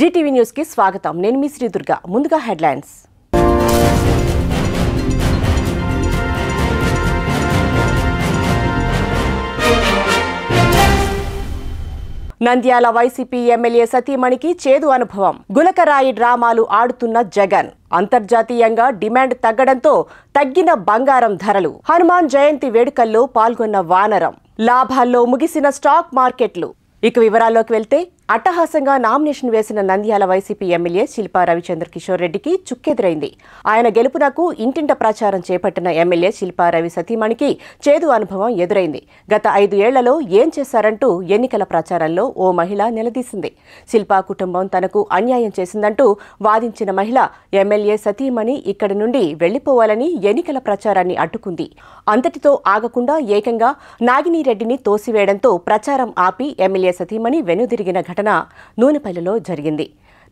Zee TV news కి స్వాగతం నేను మీ శ్రీ ముందుగా హెడ్లైన్స్ నంద్యాల వైసీపీ ఎమ్మెల్యే సతీమణికి చేదు అనుభవం గులకరాయి డ్రామాలు ఆడుతున్న జగన్ అంతర్జాతీయంగా డిమాండ్ తగ్గడంతో తగ్గిన బంగారం ధరలు హనుమాన్ జయంతి వేడుకల్లో పాల్గొన్న వానరం లాభాల్లో ముగిసిన స్టాక్ మార్కెట్లు ఇక వివరాల్లోకి వెళ్తే అట్టహాసంగా నామినేషన్ వేసిన నంద్యాల వైసీపీ ఎమ్మెల్యే శిల్పా రవిచంద్ర కిషోర్ రెడ్డికి చుక్కెదురైంది ఆయన గెలుపునకు ఇంటింట ప్రచారం చేపట్టిన ఎమ్మెల్యే శిల్పా రవి సతీమణికి చేదు అనుభవం ఎదురైంది గత ఐదు ఏళ్లలో ఏం చేశారంటూ ఎన్నికల ప్రచారంలో ఓ మహిళ నిలదీసింది శిల్పా కుటుంబం తనకు అన్యాయం చేసిందంటూ వాదించిన మహిళ ఎమ్మెల్యే సతీమణి ఇక్కడి నుండి వెళ్లిపోవాలని ఎన్నికల ప్రచారాన్ని అడ్డుకుంది అంతటితో ఆగకుండా ఏకంగా నాగిని రెడ్డిని తోసివేయడంతో ప్రచారం ఆపి ఎమ్మెల్యే సతీమణి వెనుదిరిగిన ఘటన నూనెపల్లిలో జరిగింది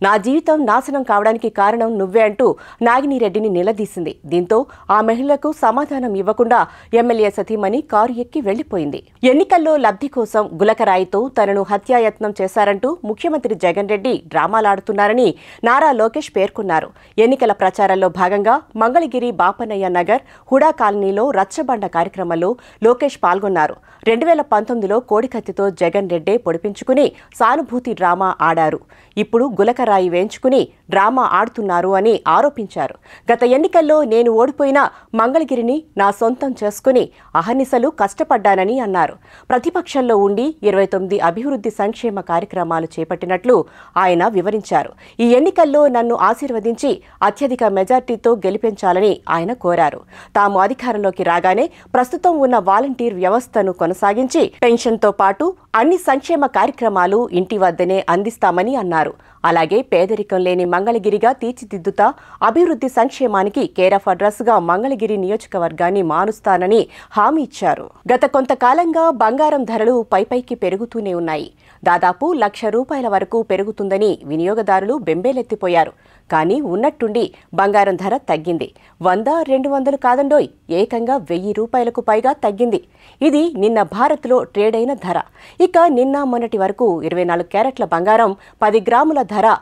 నా జీవితం నాశనం కావడానికి కారణం నువ్వే అంటూ నాగినిరెడ్డిని నిలదీసింది దీంతో ఆ మహిళకు సమాధానం ఇవ్వకుండా ఎమ్మెల్యే సతీమణి కారు ఎక్కి వెళ్లిపోయింది ఎన్నికల్లో లబ్ధి కోసం గులకరాయితో తనను హత్యాయత్నం చేశారంటూ ముఖ్యమంత్రి జగన్ రెడ్డి డ్రామాలాడుతున్నారని నారా లోకేష్ పేర్కొన్నారు ఎన్నికల ప్రచారంలో భాగంగా మంగళగిరి బాపనయ్య నగర్ హుడా కాలనీలో రచ్చబండ కార్యక్రమంలో లోకేష్ పాల్గొన్నారు రెండు వేల పంతొమ్మిదిలో కోడికత్తితో జగన్ రెడ్డే పొడిపించుకుని సానుభూతి డ్రామా ఆడారు ఇప్పుడు గులక రాయి వేయించుకుని డ్రామా ఆడుతున్నారు అని ఆరోపించారు గత ఎన్నికల్లో నేను ఓడిపోయిన మంగళగిరిని నా సొంతం చేసుకుని అహర్నిశలు కష్టపడ్డానని అన్నారు ప్రతిపక్షంలో ఉండి ఇరవై తొమ్మిది అభివృద్ధి సంక్షేమ కార్యక్రమాలు చేపట్టినట్లు ఆయన వివరించారు ఈ ఎన్నికల్లో నన్ను ఆశీర్వదించి అత్యధిక మెజార్టీతో గెలిపించాలని ఆయన కోరారు తాము అధికారంలోకి రాగానే ప్రస్తుతం ఉన్న వాలంటీర్ వ్యవస్థను కొనసాగించి పెన్షన్తో పాటు అన్ని సంక్షేమ కార్యక్రమాలు ఇంటి వద్దనే అందిస్తామని అన్నారు అలాగే అలాగే పేదరికం లేని మంగళగిరిగా తీర్చిదిద్దుతా అభివృద్ధి సంక్షేమానికి కేర్ ఆఫ్ అడ్రస్గా మంగళగిరి నియోజకవర్గాన్ని మారుస్తానని హామీ ఇచ్చారు గత కొంతకాలంగా బంగారం ధరలు పైపైకి పెరుగుతూనే ఉన్నాయి దాదాపు లక్ష రూపాయల వరకు పెరుగుతుందని వినియోగదారులు బెంబేలెత్తిపోయారు కానీ ఉన్నట్టుండి బంగారం ధర తగ్గింది వంద రెండు వందలు కాదండోయ్ ఏకంగా వెయ్యి రూపాయలకు పైగా తగ్గింది ఇది నిన్న భారత్లో ట్రేడ్ అయిన ధర ఇక నిన్న మొన్నటి వరకు ఇరవై నాలుగు క్యారెట్ల బంగారం పది గ్రాముల ధర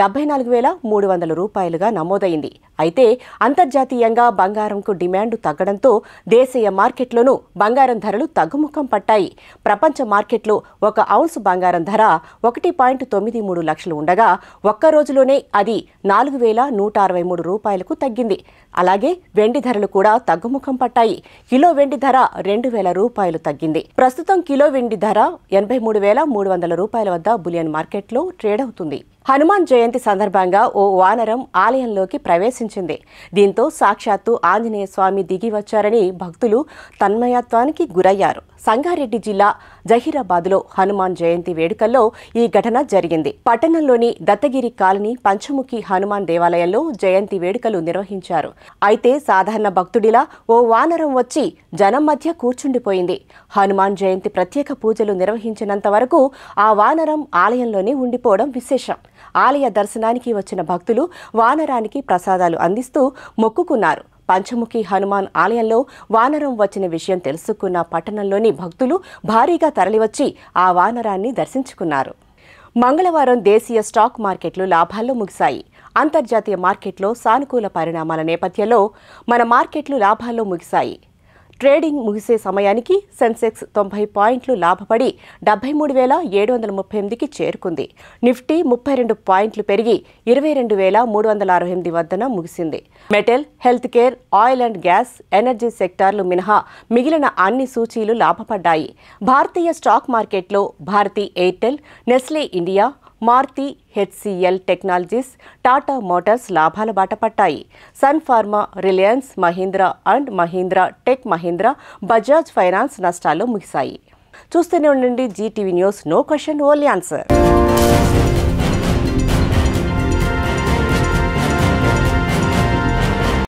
డెబ్బై నాలుగు వేల మూడు వందల రూపాయలుగా నమోదైంది అయితే అంతర్జాతీయంగా బంగారంకు డిమాండ్ తగ్గడంతో దేశీయ మార్కెట్లోనూ బంగారం ధరలు తగ్గుముఖం పట్టాయి ప్రపంచ మార్కెట్లో ఒక ఔన్స్ బంగారం ధర ఒకటి పాయింట్ తొమ్మిది మూడు లక్షలు ఉండగా ఒక్క రోజులోనే అది నాలుగు వేల నూట అరవై మూడు రూపాయలకు తగ్గింది అలాగే వెండి ధరలు కూడా తగ్గుముఖం పట్టాయి కిలో వెండి ధర రెండు వేల రూపాయలు తగ్గింది ప్రస్తుతం కిలో వెండి ధర ఎనభై మూడు వేల మూడు వందల రూపాయల వద్ద బులియన్ మార్కెట్లో ట్రేడ్ అవుతుంది హనుమాన్ జయ జయంతి సందర్భంగా ఓ వానరం ఆలయంలోకి ప్రవేశించింది దీంతో సాక్షాత్తు ఆంజనేయ స్వామి దిగి వచ్చారని భక్తులు తన్మయత్వానికి గురయ్యారు సంగారెడ్డి జిల్లా జహీరాబాద్లో హనుమాన్ జయంతి వేడుకల్లో ఈ ఘటన జరిగింది పట్టణంలోని దత్తగిరి కాలనీ పంచముఖి హనుమాన్ దేవాలయంలో జయంతి వేడుకలు నిర్వహించారు అయితే సాధారణ భక్తుడిలా ఓ వానరం వచ్చి జనం మధ్య కూర్చుండిపోయింది హనుమాన్ జయంతి ప్రత్యేక పూజలు నిర్వహించినంత వరకు ఆ వానరం ఆలయంలోనే ఉండిపోవడం విశేషం ఆలయ దర్శనానికి వచ్చిన భక్తులు వానరానికి ప్రసాదాలు అందిస్తూ మొక్కుకున్నారు పంచముఖి హనుమాన్ ఆలయంలో వానరం వచ్చిన విషయం తెలుసుకున్న పట్టణంలోని భక్తులు భారీగా తరలివచ్చి ఆ వానరాన్ని దర్శించుకున్నారు మంగళవారం దేశీయ స్టాక్ మార్కెట్లు లాభాల్లో ముగిశాయి అంతర్జాతీయ మార్కెట్లో సానుకూల పరిణామాల నేపథ్యంలో మన మార్కెట్లు లాభాల్లో ముగిశాయి ట్రేడింగ్ ముగిసే సమయానికి సెన్సెక్స్ తొంభై పాయింట్లు లాభపడి డెబ్బై మూడు వేల ఏడు వందల ముప్పై ఎనిమిదికి చేరుకుంది నిఫ్టీ ముప్పై రెండు పాయింట్లు పెరిగి ఇరవై రెండు వేల మూడు వందల అరవై ఎనిమిది వద్దన ముగిసింది metal health care oil and gas energy సెక్టార్లు మినహా మిగిలిన అన్ని సూచీలు లాభపడ్డాయి భారతీయ స్టాక్ మార్కెట్లో Bharti Airtel Nestle India Maruti HCL technologies Tata motors లాభాల బాట పట్టాయి Sun Pharma Reliance Mahindra and Mahindra Tech Mahindra Bajaj Finance నష్టాల్లో ముగిశాయి చూస్తూనే ఉండండి GTV news no question only answer